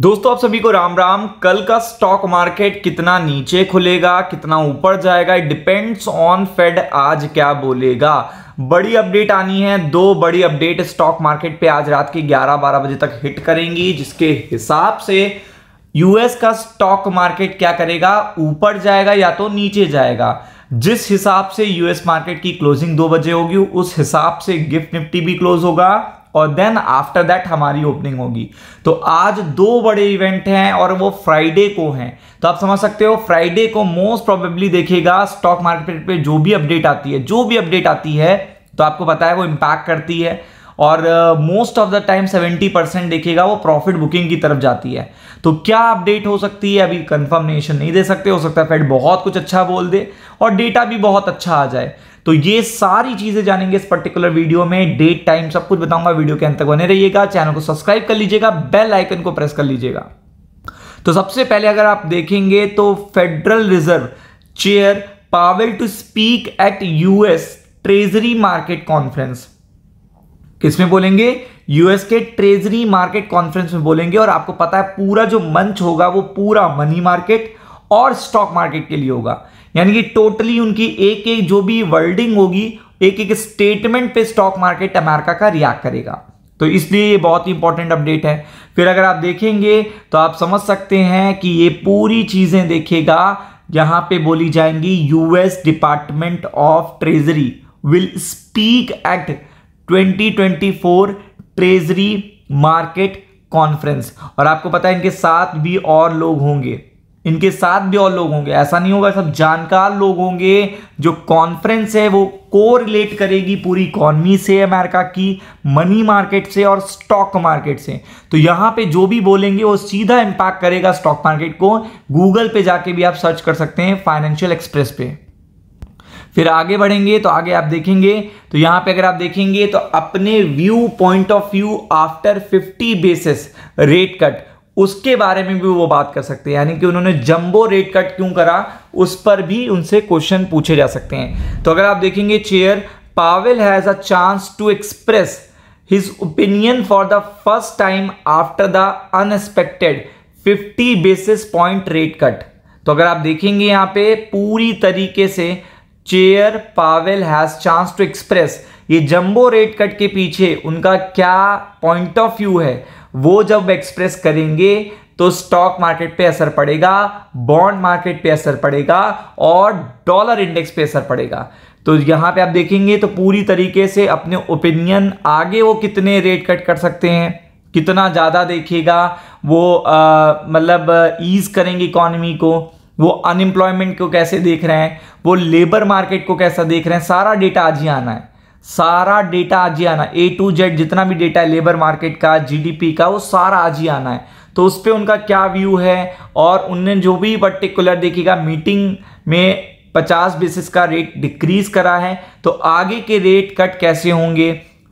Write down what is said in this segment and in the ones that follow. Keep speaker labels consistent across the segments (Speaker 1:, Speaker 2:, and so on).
Speaker 1: दोस्तों आप सभी को राम राम कल का स्टॉक मार्केट कितना नीचे खुलेगा कितना ऊपर जाएगा इट डिपेंड्स ऑन फेड आज क्या बोलेगा बड़ी अपडेट आनी है दो बड़ी अपडेट स्टॉक मार्केट पे आज रात के 11-12 बजे तक हिट करेंगी जिसके हिसाब से यूएस का स्टॉक मार्केट क्या करेगा ऊपर जाएगा या तो नीचे जाएगा जिस हिसाब से यूएस मार्केट की क्लोजिंग दो बजे होगी उस हिसाब से गिफ्ट निफ्टी भी क्लोज होगा और देन आफ्टर दैट हमारी ओपनिंग होगी तो आज दो बड़े इवेंट हैं और वो फ्राइडे को हैं तो आप समझ सकते हो फ्राइडे को मोस्ट प्रोबेबली देखेगा स्टॉक मार्केट पे जो भी अपडेट आती है जो भी अपडेट आती है तो आपको पता है वो इम्पैक्ट करती है और most of the time 70 percent देखिएगा वो प्रॉफिट बुकिंग की तरफ जाती है तो क्या अपडेट हो सकती है अभी कंफर्मेशन नहीं दे सकते हो सकता है फेड बहुत कुछ अच्छा बोल दे और डेटा भी बहुत अच्छा आ जाए तो ये सारी चीजें जानेंगे इस पर्टिकुलर वीडियो में डेट टाइम सब कुछ बताऊंगा वीडियो के अंत तक बने रहिएगा चैनल को सब्सक्राइब कर लीजिएगा बेल आइकन को प्रेस कर लीजिएगा तो सबसे पहले अगर आप देखेंगे तो Federal Reserve chair Powell to speak at US Treasury market conference किसमें बोलेंगे यूएस के ट्रेजरी मार्केट कॉन्फ्रेंस में बोलेंगे और आपको पता है पूरा जो मंच होगा वो पूरा मनी मार्केट और स्टॉक मार्केट के लिए होगा यानी कि टोटली उनकी एक एक जो भी वर्डिंग होगी एक एक स्टेटमेंट पे स्टॉक मार्केट अमेरिका का रिएक्ट करेगा तो इसलिए ये बहुत ही इंपॉर्टेंट अपडेट है फिर अगर आप देखेंगे तो आप समझ सकते हैं कि ये पूरी चीज़ें देखेगा जहां पे बोली जाएंगी US department of treasury will speak at 2024 treasury market conference और आपको पता है इनके साथ भी और लोग होंगे इनके साथ भी और लोग होंगे ऐसा नहीं होगा सब जानकार लोग होंगे जो कॉन्फ्रेंस है वो को रिलेट करेगी पूरी इकॉनमी से अमेरिका की मनी मार्केट से और स्टॉक मार्केट से तो यहाँ पे जो भी बोलेंगे वो सीधा इंपैक्ट करेगा स्टॉक मार्केट को गूगल पे जाके भी आप सर्च कर सकते हैं फाइनेंशियल एक्सप्रेस पे फिर आगे बढ़ेंगे तो आगे आप देखेंगे तो यहां पे अगर आप देखेंगे तो अपने view point of view after 50 basis rate cut उसके बारे में भी वो बात कर सकते हैं यानी कि उन्होंने जंबो रेट कट क्यों करा उस पर भी उनसे क्वेश्चन पूछे जा सकते हैं तो अगर आप देखेंगे chair Powell has a chance to express his opinion for the first time after the unexpected 50 basis point rate cut तो अगर आप देखेंगे यहां पे पूरी तरीके से chair Powell has chance to express ये जंबो रेट कट के पीछे उनका क्या पॉइंट ऑफ व्यू है वो जब एक्सप्रेस करेंगे तो स्टॉक मार्केट पे असर पड़ेगा बॉन्ड मार्केट पे असर पड़ेगा और डॉलर इंडेक्स पे असर पड़ेगा तो यहाँ पे आप देखेंगे तो पूरी तरीके से अपने ओपिनियन आगे वो कितने रेट कट कर सकते हैं कितना ज़्यादा देखेगा वो मतलब ईज करेंगे इकॉनमी को वो अनएम्प्लॉयमेंट को कैसे देख रहे हैं वो लेबर मार्केट को कैसा देख रहे हैं सारा डेटा आज ही आना है सारा डेटा आज ही आना ए टू जेड जितना भी डेटा है लेबर मार्केट का जीडीपी का वो सारा आज ही आना है तो उस पर उनका क्या व्यू है और उनने जो भी पर्टिकुलर देखेगा मीटिंग में 50 बेसिस का रेट डिक्रीज करा है तो आगे के रेट कट कैसे होंगे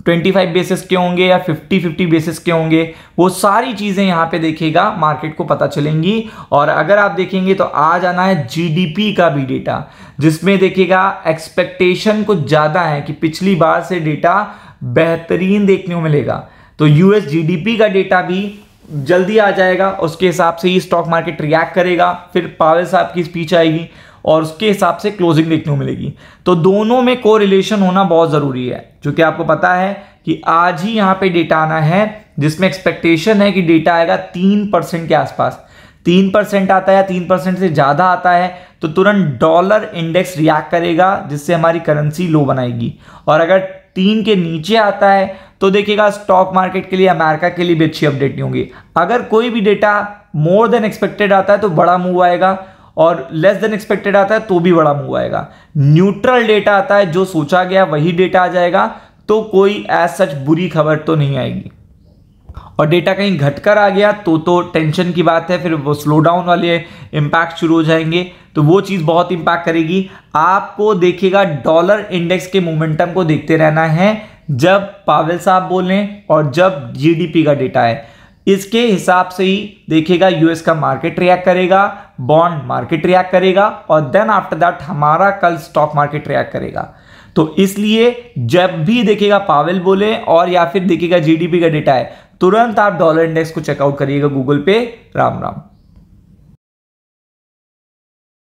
Speaker 1: 25 बेसिस के होंगे या 50 50 बेसिस के होंगे वो सारी चीज़ें यहाँ पे देखिएगा मार्केट को पता चलेंगी और अगर आप देखेंगे तो आज आना है जीडीपी का भी डेटा जिसमें देखिएगा एक्सपेक्टेशन कुछ ज़्यादा है कि पिछली बार से डेटा बेहतरीन देखने को मिलेगा तो यूएस जीडीपी का डेटा भी जल्दी आ जाएगा उसके हिसाब से ही स्टॉक मार्केट रिएक्ट करेगा फिर पावेल साहब की स्पीच आएगी और उसके हिसाब से क्लोजिंग देखने को मिलेगी तो दोनों में को होना बहुत ज़रूरी है जो कि आपको पता है कि आज ही यहाँ पे डेटा आना है जिसमें एक्सपेक्टेशन है कि डेटा आएगा तीन परसेंट के आसपास तीन परसेंट आता है तीन परसेंट से ज़्यादा आता है तो तुरंत डॉलर इंडेक्स रिएक्ट करेगा जिससे हमारी करेंसी लो बनाएगी और अगर तीन के नीचे आता है तो देखिएगा स्टॉक मार्केट के लिए अमेरिका के लिए भी अच्छी अपडेट नहीं होंगी अगर कोई भी डेटा मोर देन एक्सपेक्टेड आता है तो बड़ा मूव आएगा और लेस देन एक्सपेक्टेड आता है तो भी बड़ा मूव आएगा न्यूट्रल डेटा आता है जो सोचा गया वही डेटा आ जाएगा तो कोई एज सच बुरी खबर तो नहीं आएगी और डेटा कहीं घटकर आ गया तो तो टेंशन की बात है फिर वो स्लो डाउन वाले इम्पैक्ट शुरू हो जाएंगे तो वो चीज़ बहुत इम्पैक्ट करेगी आपको देखिएगा डॉलर इंडेक्स के मोमेंटम को देखते रहना है जब पावेल साहब बोलें और जब जीडीपी का डेटा है इसके हिसाब से ही देखिएगा यूएस का मार्केट रिएक्ट करेगा बॉन्ड मार्केट रिएक्ट करेगा और देन आफ्टर दैट हमारा कल स्टॉक मार्केट रिएक्ट करेगा तो इसलिए जब भी देखिएगा पावेल बोले और या फिर देखिएगा जीडीपी का डेटा है तुरंत आप डॉलर इंडेक्स को चेकआउट करिएगा गूगल पे राम राम